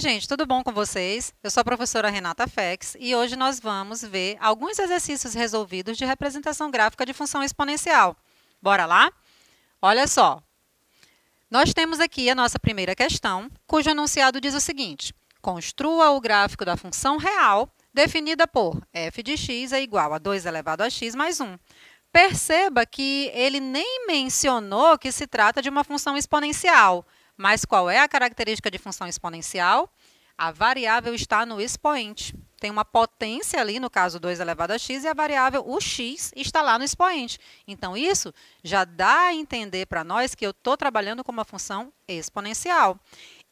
gente, tudo bom com vocês? Eu sou a professora Renata Fex e hoje nós vamos ver alguns exercícios resolvidos de representação gráfica de função exponencial. Bora lá? Olha só. Nós temos aqui a nossa primeira questão, cujo enunciado diz o seguinte: Construa o gráfico da função real definida por f de x é igual a 2 elevado a x mais 1. Perceba que ele nem mencionou que se trata de uma função exponencial. Mas qual é a característica de função exponencial? A variável está no expoente. Tem uma potência ali, no caso 2 elevado a x, e a variável, o x, está lá no expoente. Então, isso já dá a entender para nós que eu estou trabalhando com uma função exponencial.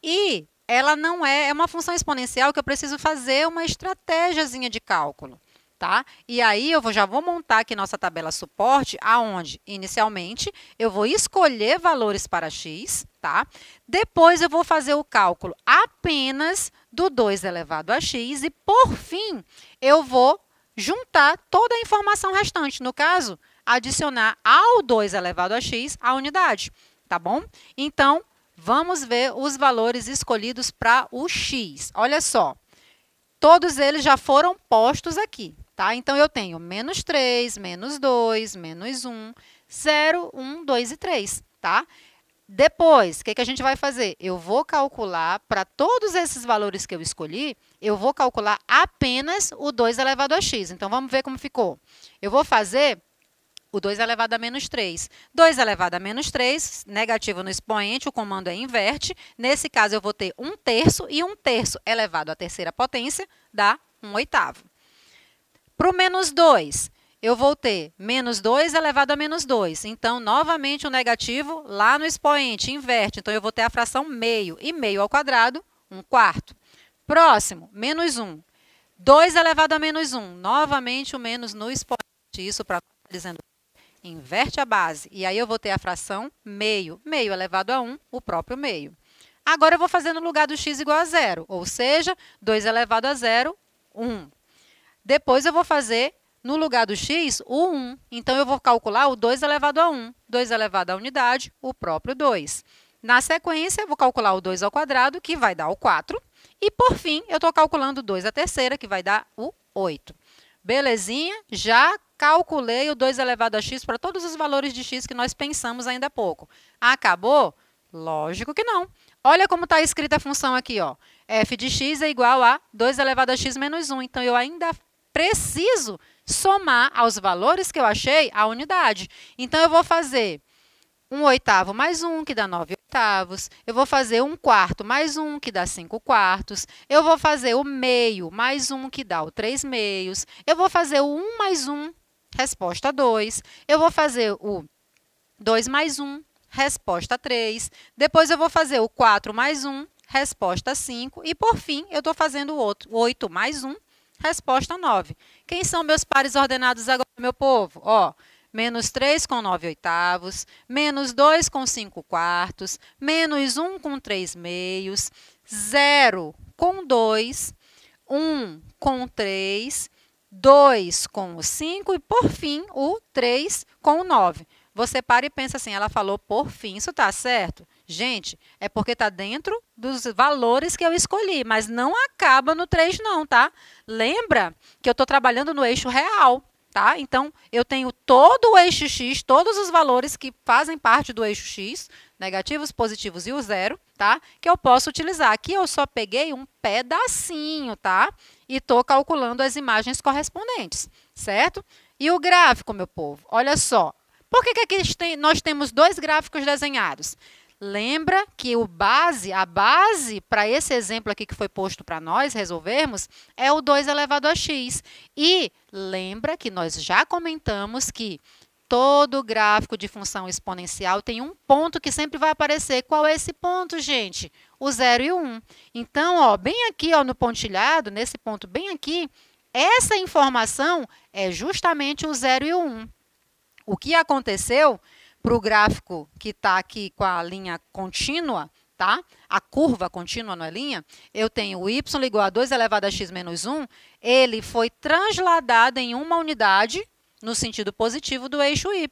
E ela não é, é uma função exponencial que eu preciso fazer uma estratégiazinha de cálculo tá? E aí eu vou, já vou montar aqui nossa tabela suporte, aonde inicialmente eu vou escolher valores para x, tá? Depois eu vou fazer o cálculo apenas do 2 elevado a x e por fim eu vou juntar toda a informação restante, no caso, adicionar ao 2 elevado a x a unidade, tá bom? Então, vamos ver os valores escolhidos para o x. Olha só, todos eles já foram postos aqui, Tá? Então, eu tenho menos 3, menos 2, menos 1, 0, 1, 2 e 3. Tá? Depois, o que, que a gente vai fazer? Eu vou calcular, para todos esses valores que eu escolhi, eu vou calcular apenas o 2 elevado a x. Então, vamos ver como ficou. Eu vou fazer o 2 elevado a menos 3. 2 elevado a menos 3, negativo no expoente, o comando é inverte. Nesse caso, eu vou ter 1 terço, e 1 terço elevado à terceira potência dá 1 oitavo. Para o menos 2, eu vou ter menos 2 elevado a menos 2. Então, novamente, o negativo lá no expoente, inverte. Então, eu vou ter a fração meio. E meio ao quadrado, 1 um quarto. Próximo, menos 1. 2 elevado a menos 1. Novamente, o menos no expoente. Isso para dizendo inverte a base. E aí, eu vou ter a fração meio. Meio elevado a 1, o próprio meio. Agora, eu vou fazer no lugar do x igual a zero. Ou seja, 2 elevado a zero, 1. Depois eu vou fazer, no lugar do x, o 1. Então, eu vou calcular o 2 elevado a 1. 2 elevado à unidade, o próprio 2. Na sequência, eu vou calcular o 2 ao quadrado, que vai dar o 4. E, por fim, eu estou calculando 2 à terceira, que vai dar o 8. Belezinha? Já calculei o 2 elevado a x para todos os valores de x que nós pensamos ainda há pouco. Acabou? Lógico que não. Olha como está escrita a função aqui. Ó. f de x é igual a 2 elevado a x menos 1. Então, eu ainda preciso somar aos valores que eu achei a unidade. Então, eu vou fazer um oitavo mais um, que dá nove oitavos. Eu vou fazer um quarto mais um, que dá cinco quartos. Eu vou fazer o meio mais um, que dá o três meios. Eu vou fazer o um mais um, resposta 2. Eu vou fazer o 2 mais 1, resposta 3. Depois eu vou fazer o 4 mais 1, resposta 5. E, por fim, eu estou fazendo o outro, 8 mais 1, Resposta 9. Quem são meus pares ordenados agora, meu povo? Ó, menos 3 com 9 oitavos, menos 2 com 5 quartos, menos 1 com 3 meios, 0 com 2, 1 com 3, 2 com 5 e, por fim, o 3 com 9 você para e pensa assim, ela falou por fim, isso está certo? Gente, é porque está dentro dos valores que eu escolhi, mas não acaba no 3 não, tá? Lembra que eu estou trabalhando no eixo real, tá? Então, eu tenho todo o eixo X, todos os valores que fazem parte do eixo X, negativos, positivos e o zero, tá? Que eu posso utilizar. Aqui eu só peguei um pedacinho, tá? E estou calculando as imagens correspondentes, certo? E o gráfico, meu povo? Olha só, por que, que aqui nós temos dois gráficos desenhados? Lembra que o base, a base para esse exemplo aqui que foi posto para nós resolvermos é o 2 elevado a x. E lembra que nós já comentamos que todo gráfico de função exponencial tem um ponto que sempre vai aparecer. Qual é esse ponto, gente? O 0 e o 1. Um. Então, ó, bem aqui ó, no pontilhado, nesse ponto bem aqui, essa informação é justamente o 0 e o 1. Um. O que aconteceu para o gráfico que está aqui com a linha contínua, tá? A curva contínua, não é linha? Eu tenho o y igual a 2 elevado a x menos 1, ele foi transladado em uma unidade no sentido positivo do eixo y,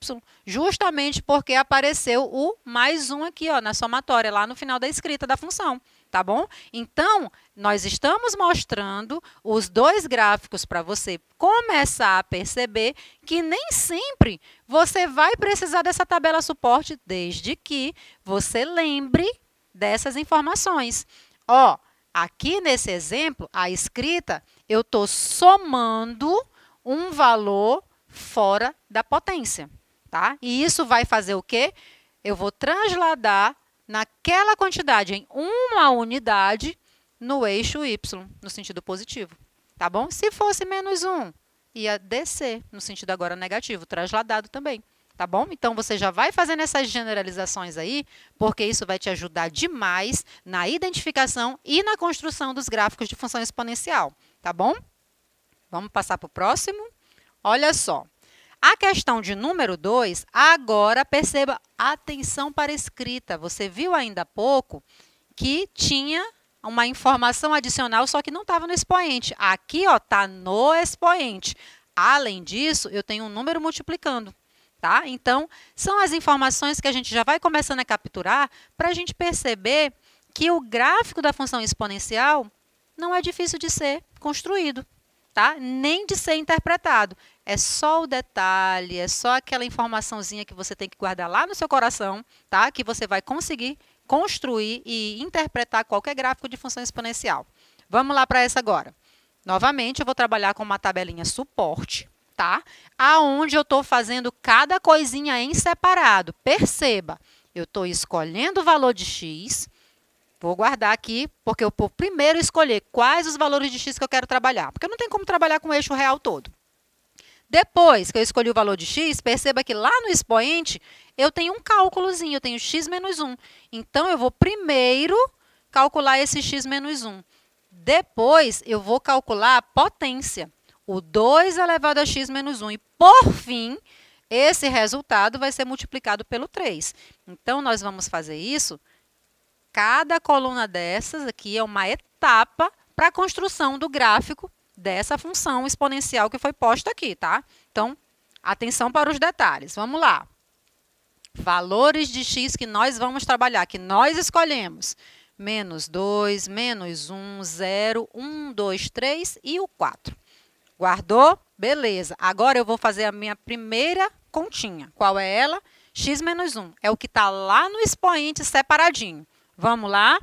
justamente porque apareceu o mais 1 aqui ó, na somatória, lá no final da escrita da função tá bom? Então, nós estamos mostrando os dois gráficos para você começar a perceber que nem sempre você vai precisar dessa tabela suporte, desde que você lembre dessas informações. Ó, aqui nesse exemplo, a escrita, eu estou somando um valor fora da potência, tá? E isso vai fazer o quê? Eu vou trasladar naquela quantidade em uma unidade no eixo y, no sentido positivo. Tá bom? Se fosse menos 1, ia descer, no sentido agora negativo, trasladado também. Tá bom? Então, você já vai fazendo essas generalizações aí, porque isso vai te ajudar demais na identificação e na construção dos gráficos de função exponencial. Tá bom? Vamos passar para o próximo? Olha só. A questão de número 2, agora perceba atenção para escrita. Você viu ainda há pouco que tinha uma informação adicional, só que não estava no expoente. Aqui, ó, tá no expoente. Além disso, eu tenho um número multiplicando, tá? Então, são as informações que a gente já vai começando a capturar para a gente perceber que o gráfico da função exponencial não é difícil de ser construído tá? Nem de ser interpretado. É só o detalhe, é só aquela informaçãozinha que você tem que guardar lá no seu coração, tá? Que você vai conseguir construir e interpretar qualquer gráfico de função exponencial. Vamos lá para essa agora. Novamente, eu vou trabalhar com uma tabelinha suporte, tá? Aonde eu estou fazendo cada coisinha em separado. Perceba, eu estou escolhendo o valor de x, Vou guardar aqui, porque eu vou primeiro escolher quais os valores de x que eu quero trabalhar, porque não tem como trabalhar com o eixo real todo. Depois que eu escolhi o valor de x, perceba que lá no expoente eu tenho um cálculozinho, eu tenho x menos 1. Então, eu vou primeiro calcular esse x menos 1. Depois, eu vou calcular a potência, o 2 elevado a x menos 1. E, por fim, esse resultado vai ser multiplicado pelo 3. Então, nós vamos fazer isso cada coluna dessas aqui é uma etapa para a construção do gráfico dessa função exponencial que foi posta aqui, tá? Então, atenção para os detalhes. Vamos lá. Valores de x que nós vamos trabalhar, que nós escolhemos. Menos 2, menos 1, 0, 1, 2, 3 e o 4. Guardou? Beleza. Agora eu vou fazer a minha primeira continha. Qual é ela? x menos 1. É o que está lá no expoente separadinho. Vamos lá?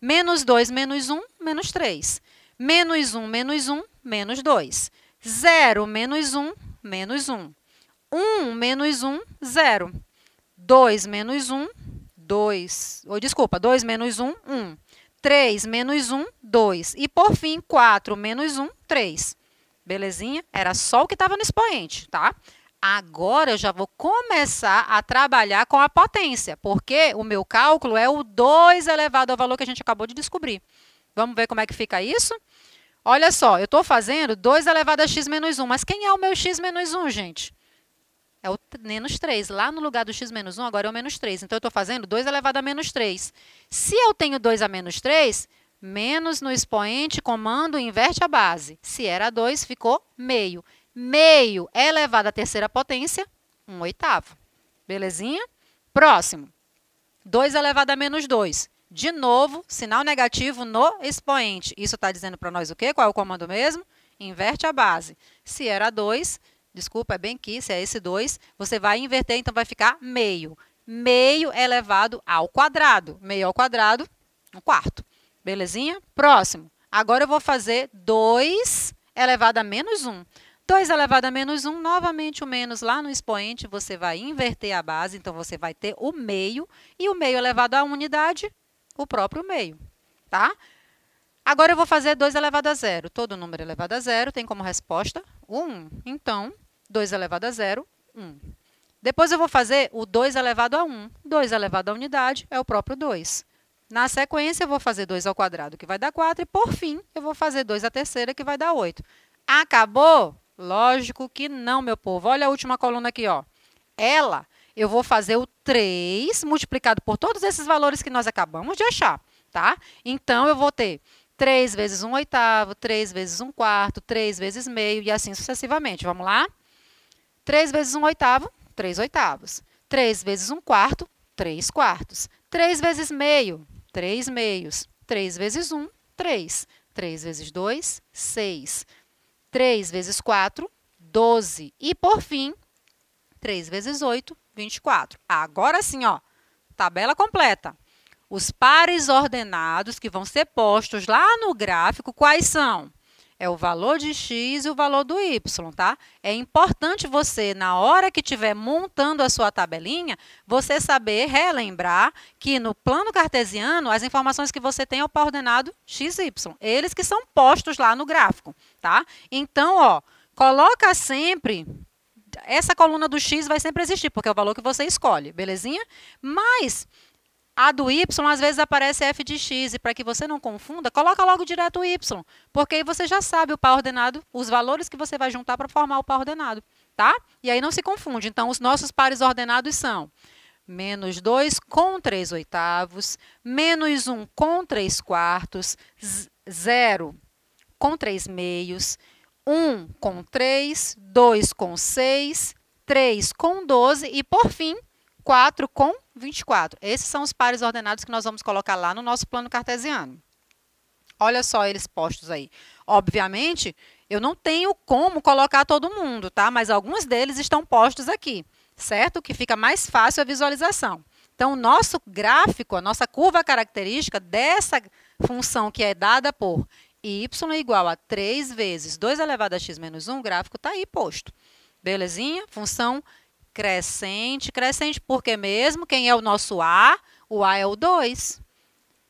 Menos 2, menos 1, menos 3. Menos 1, menos 1, menos 2. 0, menos 1, menos 1. 1, menos 1, 0. 2, menos 1, 2. Ou, desculpa, 2 menos 1, 1. 3 menos 1, 2. E, por fim, 4 menos 1, 3. Belezinha? Era só o que estava no expoente, tá? Agora eu já vou começar a trabalhar com a potência, porque o meu cálculo é o 2 elevado ao valor que a gente acabou de descobrir. Vamos ver como é que fica isso? Olha só, eu estou fazendo 2 elevado a x menos 1, mas quem é o meu x menos 1, gente? É o menos 3. Lá no lugar do x menos 1, agora é o menos 3. Então, eu estou fazendo 2 elevado a menos 3. Se eu tenho 2 a menos 3, menos no expoente, comando, inverte a base. Se era 2, ficou meio meio elevado à terceira potência, 1 oitavo. Belezinha? Próximo. 2 elevado a menos 2. De novo, sinal negativo no expoente. Isso está dizendo para nós o quê? Qual é o comando mesmo? Inverte a base. Se era 2, desculpa, é bem que, se é esse 2, você vai inverter, então vai ficar meio. Meio elevado ao quadrado. Meio ao quadrado, um quarto. Belezinha? Próximo. Agora eu vou fazer 2 elevado a menos 1. Um. 2 elevado a menos 1, novamente o menos lá no expoente, você vai inverter a base, então você vai ter o meio, e o meio elevado à unidade, o próprio meio, tá? Agora eu vou fazer 2 elevado a zero. Todo número elevado a zero tem como resposta o 1. Então, 2 elevado a zero, 1. Depois eu vou fazer o 2 elevado a 1. 2 elevado à unidade é o próprio 2. Na sequência, eu vou fazer 2 ao quadrado, que vai dar 4. E, por fim, eu vou fazer 2 à terceira, que vai dar 8. Acabou? Lógico que não, meu povo. Olha a última coluna aqui, ó. Ela, eu vou fazer o 3 multiplicado por todos esses valores que nós acabamos de achar, tá? Então, eu vou ter 3 vezes 1 oitavo, 3 vezes 1 quarto, 3 vezes meio e assim sucessivamente. Vamos lá? 3 vezes 1 oitavo, 3 oitavos. 3 vezes 1 quarto, 3 quartos. 3 vezes meio, 3 meios. 3 vezes 1, 3. 3 vezes 2, 6. 3 vezes 4, 12. E, por fim, 3 vezes 8, 24. Agora sim, ó, tabela completa. Os pares ordenados que vão ser postos lá no gráfico, quais são? É o valor de x e o valor do y, tá? É importante você, na hora que estiver montando a sua tabelinha, você saber relembrar que no plano cartesiano, as informações que você tem é o par ordenado x, y. Eles que são postos lá no gráfico, tá? Então, ó, coloca sempre essa coluna do x vai sempre existir, porque é o valor que você escolhe, belezinha? Mas a do Y às vezes aparece f de x, e para que você não confunda, coloca logo direto o y, porque aí você já sabe o par ordenado, os valores que você vai juntar para formar o par ordenado, tá? E aí não se confunde. Então, os nossos pares ordenados são menos 2 com 3 oitavos, menos 1 com 3 quartos, 0 com 3 meios, 1 com 3, 2 com 6, 3 com 12 e, por fim, 4 com 24. Esses são os pares ordenados que nós vamos colocar lá no nosso plano cartesiano. Olha só eles postos aí. Obviamente, eu não tenho como colocar todo mundo, tá? Mas alguns deles estão postos aqui, certo? Que fica mais fácil a visualização. Então, o nosso gráfico, a nossa curva característica dessa função que é dada por y igual a 3 vezes 2 elevado a x menos 1, o gráfico está aí posto. Belezinha? Função crescente, crescente, porque mesmo quem é o nosso A, o A é o 2.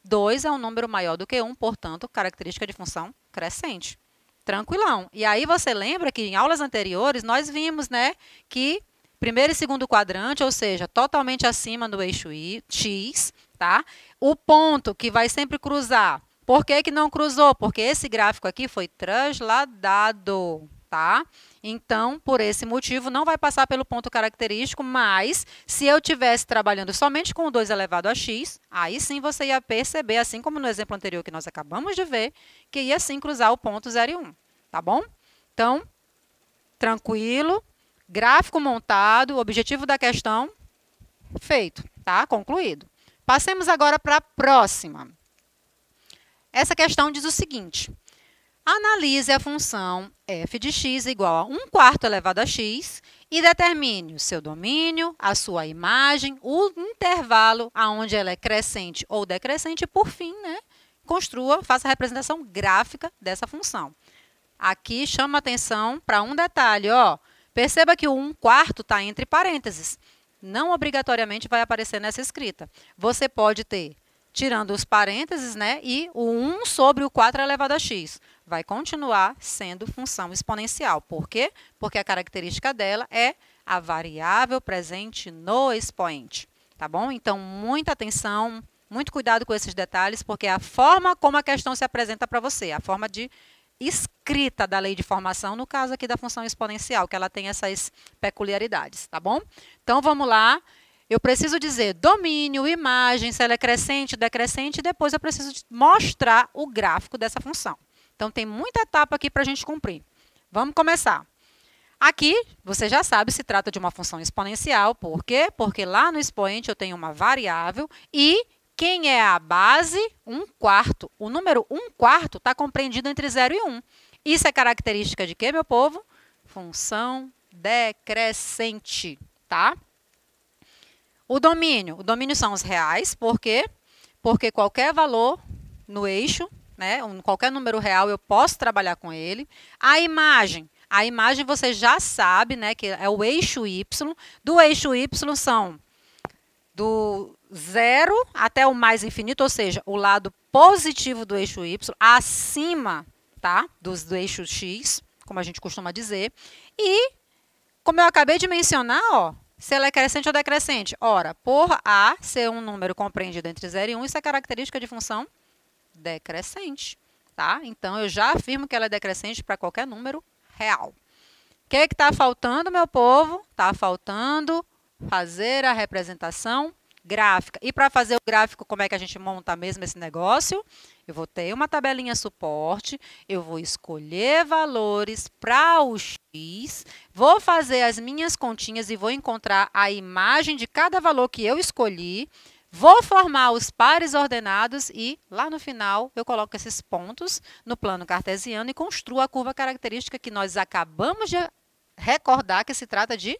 2 é um número maior do que 1, um, portanto, característica de função crescente. Tranquilão. E aí você lembra que em aulas anteriores nós vimos, né, que primeiro e segundo quadrante, ou seja, totalmente acima do eixo I, x, tá? O ponto que vai sempre cruzar. Por que, que não cruzou? Porque esse gráfico aqui foi trasladado tá? Então, por esse motivo, não vai passar pelo ponto característico, mas se eu tivesse trabalhando somente com o 2 elevado a x, aí sim você ia perceber, assim como no exemplo anterior que nós acabamos de ver, que ia sim cruzar o ponto 0 1, tá bom? Então, tranquilo, gráfico montado, objetivo da questão feito, tá? Concluído. Passemos agora para a próxima. Essa questão diz o seguinte: Analise a função f de x igual a 1 quarto elevado a x e determine o seu domínio, a sua imagem, o intervalo aonde ela é crescente ou decrescente e, por fim, né, construa, faça a representação gráfica dessa função. Aqui chama atenção para um detalhe, ó. Perceba que o 1 quarto está entre parênteses. Não obrigatoriamente vai aparecer nessa escrita. Você pode ter tirando os parênteses, né, e o 1 sobre o 4 elevado a x vai continuar sendo função exponencial. Por quê? Porque a característica dela é a variável presente no expoente, tá bom? Então, muita atenção, muito cuidado com esses detalhes, porque é a forma como a questão se apresenta para você, a forma de escrita da lei de formação, no caso aqui da função exponencial, que ela tem essas peculiaridades, tá bom? Então, vamos lá. Eu preciso dizer domínio, imagem, se ela é crescente, decrescente, e depois eu preciso mostrar o gráfico dessa função. Então, tem muita etapa aqui para a gente cumprir. Vamos começar. Aqui, você já sabe, se trata de uma função exponencial. Por quê? Porque lá no expoente eu tenho uma variável e quem é a base? um quarto. O número 1 um quarto está compreendido entre 0 e 1. Um. Isso é característica de quê, meu povo? Função decrescente, tá? O domínio. O domínio são os reais. Por quê? Porque qualquer valor no eixo né? Um, qualquer número real eu posso trabalhar com ele. A imagem, a imagem você já sabe, né, que é o eixo Y. Do eixo Y são do zero até o mais infinito, ou seja, o lado positivo do eixo Y acima, tá? Do, do eixo X, como a gente costuma dizer. E, como eu acabei de mencionar, ó, se ela é crescente ou decrescente. Ora, por A ser um número compreendido entre 0 e 1, isso é característica de função decrescente, tá? Então, eu já afirmo que ela é decrescente para qualquer número real. O que é está faltando, meu povo? Está faltando fazer a representação gráfica. E para fazer o gráfico, como é que a gente monta mesmo esse negócio? Eu vou ter uma tabelinha suporte, eu vou escolher valores para o x, vou fazer as minhas continhas e vou encontrar a imagem de cada valor que eu escolhi, Vou formar os pares ordenados e, lá no final, eu coloco esses pontos no plano cartesiano e construo a curva característica que nós acabamos de recordar que se trata de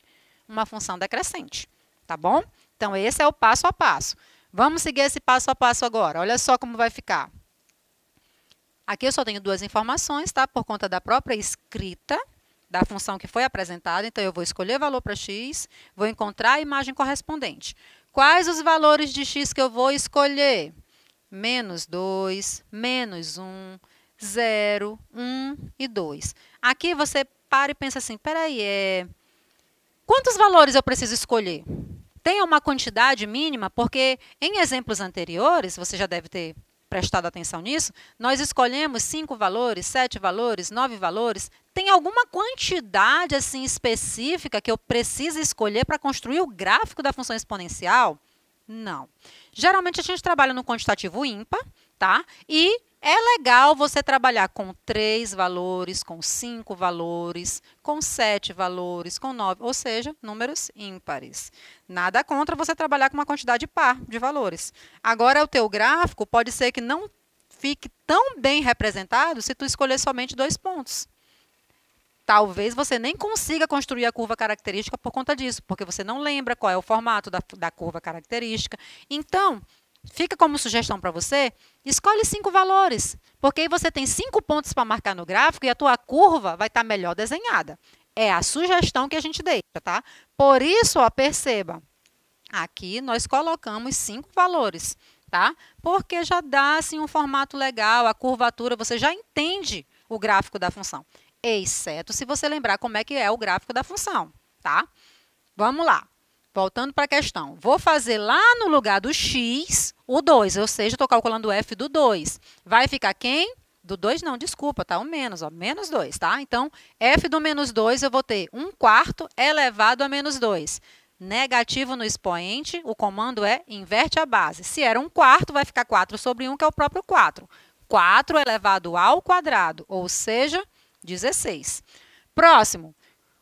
uma função decrescente, tá bom? Então, esse é o passo a passo. Vamos seguir esse passo a passo agora. Olha só como vai ficar. Aqui eu só tenho duas informações, tá? Por conta da própria escrita da função que foi apresentada. Então, eu vou escolher valor para x, vou encontrar a imagem correspondente. Quais os valores de x que eu vou escolher? Menos 2, menos 1, 0, 1 e 2. Aqui você para e pensa assim, peraí, é... quantos valores eu preciso escolher? Tem uma quantidade mínima? Porque em exemplos anteriores, você já deve ter prestado atenção nisso, nós escolhemos cinco valores, sete valores, nove valores. Tem alguma quantidade assim específica que eu preciso escolher para construir o gráfico da função exponencial? Não. Geralmente a gente trabalha no quantitativo ímpar, tá? E é legal você trabalhar com três valores, com cinco valores, com sete valores, com nove, ou seja, números ímpares. Nada contra você trabalhar com uma quantidade par de valores. Agora, o teu gráfico pode ser que não fique tão bem representado se tu escolher somente dois pontos. Talvez você nem consiga construir a curva característica por conta disso, porque você não lembra qual é o formato da, da curva característica. Então, Fica como sugestão para você, escolhe cinco valores, porque aí você tem cinco pontos para marcar no gráfico e a tua curva vai estar tá melhor desenhada. É a sugestão que a gente deixa, tá? Por isso, ó, perceba, aqui nós colocamos cinco valores, tá? Porque já dá assim um formato legal, a curvatura, você já entende o gráfico da função, exceto se você lembrar como é que é o gráfico da função, tá? Vamos lá. Voltando para a questão, vou fazer lá no lugar do x o 2, ou seja, estou calculando o f do 2. Vai ficar quem? Do 2 não, desculpa, tá? O menos, ó, menos 2, tá? Então, f do menos 2 eu vou ter 1 quarto elevado a menos 2. Negativo no expoente, o comando é inverte a base. Se era 1 quarto, vai ficar 4 sobre 1, que é o próprio 4. 4 elevado ao quadrado, ou seja, 16. Próximo,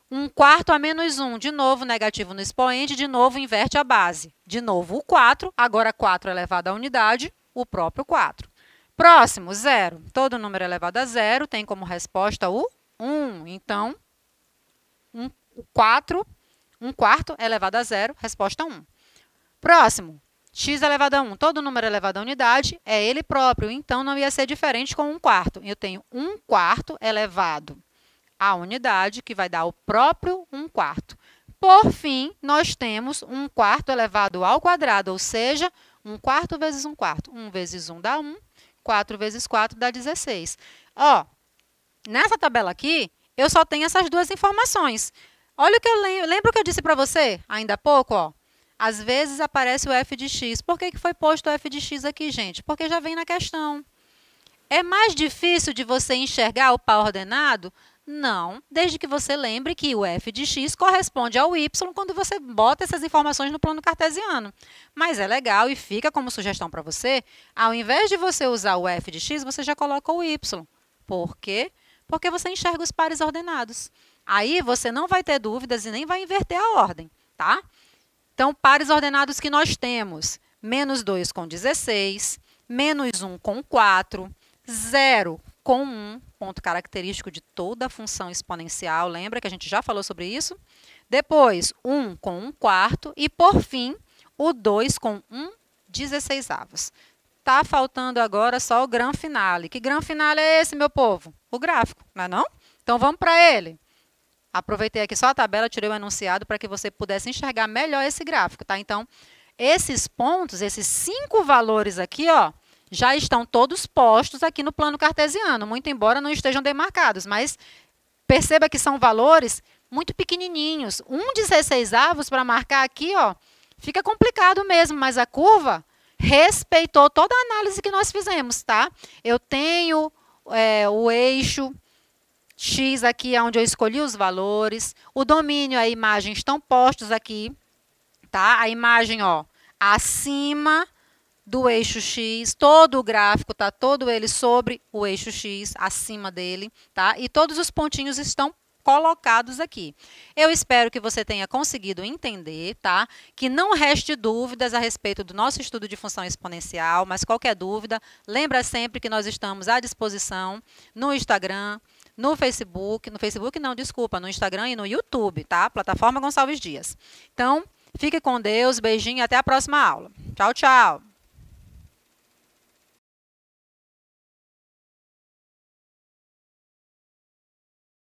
1 quarto a menos 1, de novo negativo no expoente, de novo inverte a base. De novo o 4, agora 4 elevado à unidade, o próprio 4. Próximo, zero. Todo número elevado a zero tem como resposta o 1. Então, um 4, 1 quarto elevado a zero, resposta 1. Próximo, x elevado a 1. Todo número elevado a unidade é ele próprio, então não ia ser diferente com 1 quarto. Eu tenho 1 quarto elevado a unidade, que vai dar o próprio 1 quarto. Por fim, nós temos 1 quarto elevado ao quadrado, ou seja, 1 quarto vezes 1 quarto. 1 vezes 1 dá 1, 4 vezes 4 dá 16. Ó, nessa tabela aqui, eu só tenho essas duas informações. Olha o que eu lembro, lembra o que eu disse para você ainda há pouco, ó? Às vezes aparece o f de x. Por que, que foi posto o f de x aqui, gente? Porque já vem na questão. É mais difícil de você enxergar o par ordenado não, desde que você lembre que o f de x corresponde ao y quando você bota essas informações no plano cartesiano. Mas é legal e fica como sugestão para você, ao invés de você usar o f de x, você já coloca o y. Por quê? Porque você enxerga os pares ordenados. Aí você não vai ter dúvidas e nem vai inverter a ordem, tá? Então, pares ordenados que nós temos, menos 2 com 16, menos 1 com 4, 0 com 1, ponto característico de toda função exponencial, lembra que a gente já falou sobre isso? Depois, 1 com 1 quarto e, por fim, o 2 com 1 16 avos. Está faltando agora só o gran finale. Que gran finale é esse, meu povo? O gráfico, não é não? Então, vamos para ele. Aproveitei aqui só a tabela, tirei o enunciado para que você pudesse enxergar melhor esse gráfico, tá? Então, esses pontos, esses cinco valores aqui, ó, já estão todos postos aqui no plano cartesiano, muito embora não estejam demarcados, mas perceba que são valores muito pequenininhos. Um de 16 avos para marcar aqui, ó, fica complicado mesmo, mas a curva respeitou toda a análise que nós fizemos, tá? Eu tenho é, o eixo x aqui é onde eu escolhi os valores, o domínio e a imagem estão postos aqui, tá? A imagem, ó, acima do eixo X, todo o gráfico está todo ele sobre o eixo X, acima dele, tá? E todos os pontinhos estão colocados aqui. Eu espero que você tenha conseguido entender, tá? Que não reste dúvidas a respeito do nosso estudo de função exponencial, mas qualquer dúvida, lembra sempre que nós estamos à disposição no Instagram, no Facebook, no Facebook não, desculpa, no Instagram e no YouTube, tá? Plataforma Gonçalves Dias. Então, fique com Deus, beijinho e até a próxima aula. Tchau, tchau.